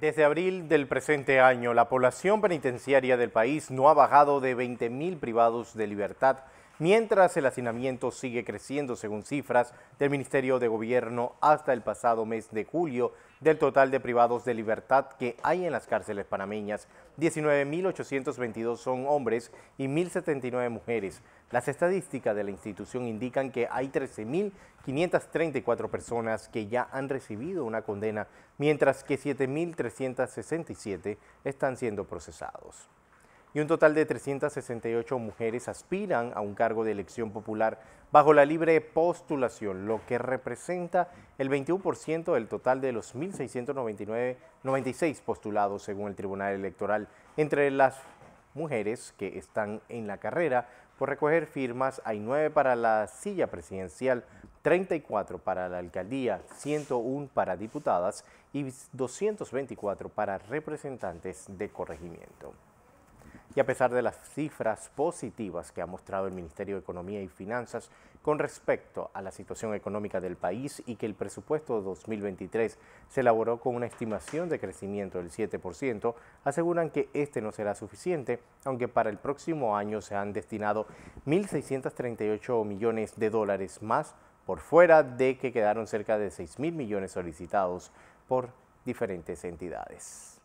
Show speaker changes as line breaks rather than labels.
Desde abril del presente año, la población penitenciaria del país no ha bajado de 20.000 privados de libertad mientras el hacinamiento sigue creciendo según cifras del Ministerio de Gobierno hasta el pasado mes de julio. Del total de privados de libertad que hay en las cárceles panameñas, 19.822 son hombres y 1.079 mujeres. Las estadísticas de la institución indican que hay 13.534 personas que ya han recibido una condena, mientras que 7.367 están siendo procesados y un total de 368 mujeres aspiran a un cargo de elección popular bajo la libre postulación, lo que representa el 21% del total de los 1.696 postulados según el Tribunal Electoral. Entre las mujeres que están en la carrera por recoger firmas, hay 9 para la silla presidencial, 34 para la alcaldía, 101 para diputadas y 224 para representantes de corregimiento. Y a pesar de las cifras positivas que ha mostrado el Ministerio de Economía y Finanzas con respecto a la situación económica del país y que el presupuesto de 2023 se elaboró con una estimación de crecimiento del 7%, aseguran que este no será suficiente, aunque para el próximo año se han destinado 1.638 millones de dólares más por fuera de que quedaron cerca de 6.000 millones solicitados por diferentes entidades.